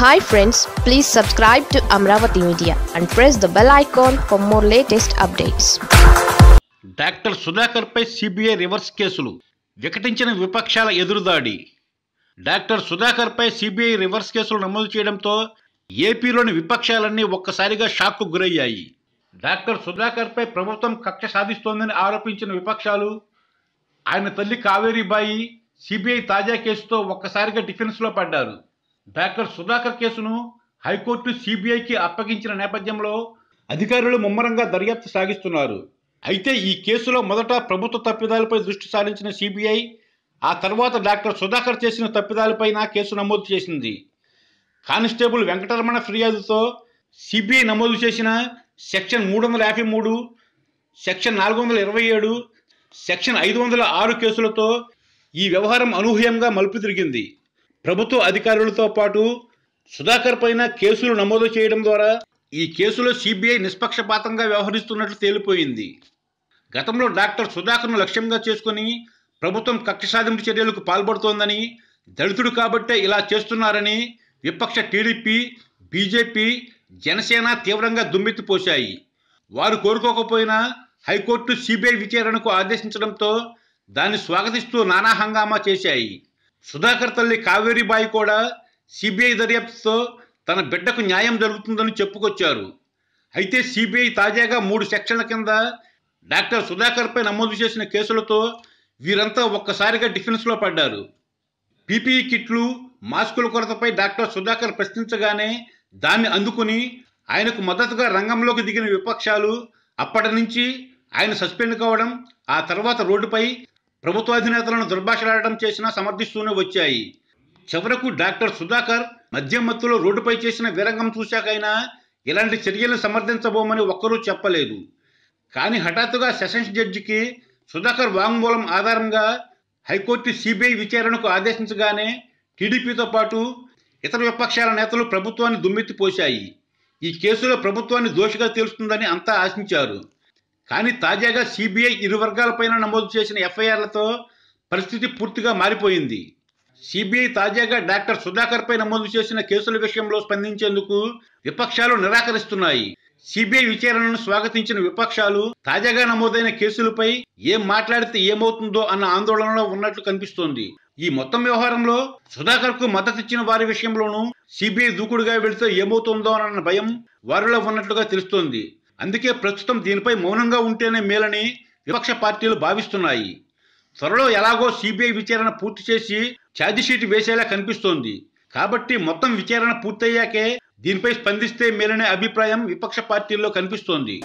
hi friends please subscribe to Amaravati media and press the bell icon for more latest updates doctor సుధాకర్పై CBI reverse కేసులు వికటించిన విపక్షాల ఎదురుదాడి doctor సుధాకర్పై CBI reverse కేసులు నమోదు చేయడంతో ఏపీలోని విపక్షాలన్నీ ఒక్కసారిగా షాక్కు గురయ్యాయి డాక్టర్ సుధాకర్పై ప్రభుత్వం కక్ష సాధిస్తోందని ఆరోపించిన విపక్షాలు ఆయన తల్లి కావేరీబాయి సిబిఐ తాజా కేసుతో ఒక్కసారిగా డిఫెన్స్లో పడ్డారు డాక్టర్ సుధాకర్ కేసును హైకోర్టు సిబిఐకి అప్పగించిన నేపథ్యంలో అధికారులు ముమ్మరంగా దర్యాప్తు సాగిస్తున్నారు అయితే ఈ కేసులో మొదట ప్రభుత్వ తప్పిదాలపై దృష్టి సారించిన సిబిఐ ఆ తర్వాత డాక్టర్ సుధాకర్ చేసిన తప్పిదాలపైన కేసు నమోదు చేసింది కానిస్టేబుల్ వెంకటరమణ ఫిర్యాదుతో సిబిఐ నమోదు చేసిన సెక్షన్ మూడు వందల యాభై మూడు సెక్షన్ నాలుగు వందల ఇరవై ఏడు సెక్షన్ ఐదు వందల ఆరు కేసులతో ఈ వ్యవహారం అనూహ్యంగా మలుపు తిరిగింది ప్రభుత్వ అధికారులతో పాటు సుధాకర్ పైన కేసులు నమోదు చేయడం ద్వారా ఈ కేసులో సిబిఐ నిష్పక్షపాతంగా వ్యవహరిస్తున్నట్లు తేలిపోయింది గతంలో డాక్టర్ సుధాకర్ను లక్ష్యంగా చేసుకుని ప్రభుత్వం కక్ష సాధింపు చర్యలకు పాల్పడుతోందని దళితుడు కాబట్టే ఇలా చేస్తున్నారని విపక్ష టీడీపీ బీజేపీ జనసేన తీవ్రంగా దుమ్మెత్తిపోశాయి వారు కోరుకోకపోయినా హైకోర్టు సిబిఐ విచారణకు ఆదేశించడంతో దాన్ని స్వాగతిస్తూ నానా హంగామా చేశాయి సుధాకర్ తల్లి కావేరీబాయి కూడా సిబిఐ దర్యాప్తుతో తన బిడ్డకు న్యాయం జరుగుతుందని చెప్పుకొచ్చారు అయితే సిబిఐ తాజాగా మూడు సెక్షన్ల కింద డాక్టర్ సుధాకర్పై నమోదు చేసిన కేసులతో వీరంతా ఒక్కసారిగా డిఫెన్స్లో పడ్డారు పీపీఈ కిట్లు మాస్కుల కొరతపై డాక్టర్ సుధాకర్ ప్రశ్నించగానే దాన్ని అందుకుని ఆయనకు మద్దతుగా రంగంలోకి దిగిన విపక్షాలు అప్పటి నుంచి ఆయన సస్పెండ్ కావడం ఆ తర్వాత రోడ్డుపై ప్రభుత్వాధినేతలను దుర్భాషలాడటం చేసినా సమర్థిస్తూనే వచ్చాయి చివరకు డాక్టర్ సుధాకర్ మద్యం మత్తులో రోడ్డుపై చేసిన విరంగం చూశాకైనా ఇలాంటి చర్యలను సమర్థించబోమని ఒక్కరూ చెప్పలేదు కానీ హఠాత్తుగా సెషన్స్ జడ్జికి సుధాకర్ వాంగ్మూలం ఆధారంగా హైకోర్టు సిబిఐ విచారణకు ఆదేశించగానే టీడీపీతో పాటు ఇతర విపక్షాల నేతలు ప్రభుత్వాన్ని దుమ్మెత్తిపోశాయి ఈ కేసులో ప్రభుత్వాన్ని దోషిగా తేలుస్తుందని అంతా ఆశించారు కానీ తాజాగా సిబిఐ ఇరు వర్గాలపైన నమోదు చేసిన ఎఫ్ఐఆర్లతో పరిస్థితి పూర్తిగా మారిపోయింది సిబిఐ తాజాగా డాక్టర్ సుధాకర్ పై నమోదు చేసిన కేసుల విషయంలో స్పందించేందుకు విపక్షాలు నిరాకరిస్తున్నాయి సిబిఐ విచారణను స్వాగతించిన విపక్షాలు తాజాగా నమోదైన కేసులపై ఏం మాట్లాడితే ఏమవుతుందో అన్న ఆందోళనలో ఉన్నట్లు కనిపిస్తోంది ఈ మొత్తం వ్యవహారంలో సుధాకర్ కు మద్దతిచ్చిన వారి విషయంలోనూ సిబిఐ దూకుడుగా వెళితే ఏమవుతుందో అన్న భయం వారిలో ఉన్నట్లుగా తెలుస్తోంది అందుకే ప్రస్తుతం దీనిపై మౌనంగా ఉంటేనే మేలని విపక్ష పార్టీలు భావిస్తున్నాయి త్వరలో ఎలాగో సిబిఐ విచారణ పూర్తి చేసి ఛార్జిషీట్ వేసేలా కనిపిస్తోంది కాబట్టి మొత్తం విచారణ పూర్తయ్యాకే దీనిపై స్పందిస్తే మేలనే అభిప్రాయం విపక్ష పార్టీల్లో కనిపిస్తోంది